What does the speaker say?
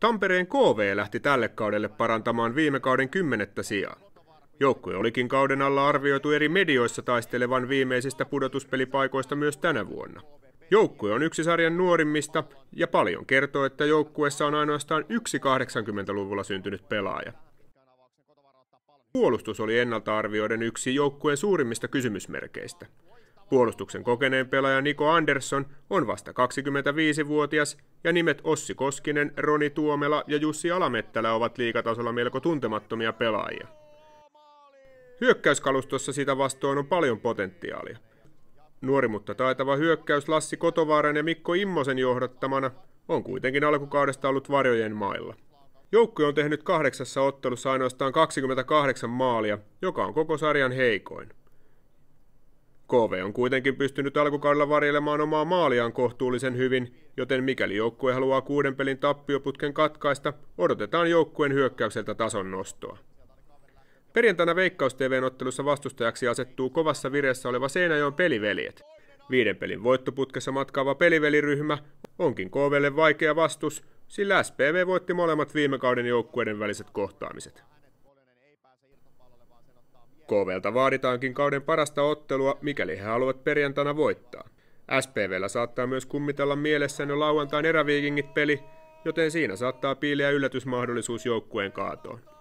Tampereen KV lähti tälle kaudelle parantamaan viime kauden kymmenettä sijaa. Joukkue olikin kauden alla arvioitu eri medioissa taistelevan viimeisistä pudotuspelipaikoista myös tänä vuonna. Joukkue on yksi sarjan nuorimmista ja paljon kertoo, että joukkueessa on ainoastaan yksi 80-luvulla syntynyt pelaaja. Puolustus oli ennalta arvioiden yksi joukkueen suurimmista kysymysmerkeistä. Puolustuksen kokeneen pelaaja Niko Andersson on vasta 25-vuotias ja nimet Ossi Koskinen, Roni Tuomela ja Jussi Alamettälä ovat liikatasolla melko tuntemattomia pelaajia. Hyökkäyskalustossa sitä vastoin on paljon potentiaalia. Nuori mutta taitava hyökkäys Lassi Kotovaaran ja Mikko Immosen johdattamana on kuitenkin alkukaudesta ollut varjojen mailla. Joukkue on tehnyt kahdeksassa ottelussa ainoastaan 28 maalia, joka on koko sarjan heikoin. KV on kuitenkin pystynyt alkukaudella varjelemaan omaa maaliaan kohtuullisen hyvin, joten mikäli joukkue haluaa kuuden pelin tappioputken katkaista, odotetaan joukkueen hyökkäykseltä tason nostoa. Perjantaina Veikkaus tv ottelussa vastustajaksi asettuu kovassa vireessä oleva Seinäjoen peliveljet. Viiden pelin voittoputkessa matkaava peliveliryhmä onkin KVlle vaikea vastus, sillä SPV voitti molemmat viime kauden joukkueiden väliset kohtaamiset. KVlta vaaditaankin kauden parasta ottelua, mikäli he haluavat perjantaina voittaa. SPVllä saattaa myös kummitella mielessään jo lauantain eräviikingit peli, joten siinä saattaa piileä yllätysmahdollisuus joukkueen kaatoon.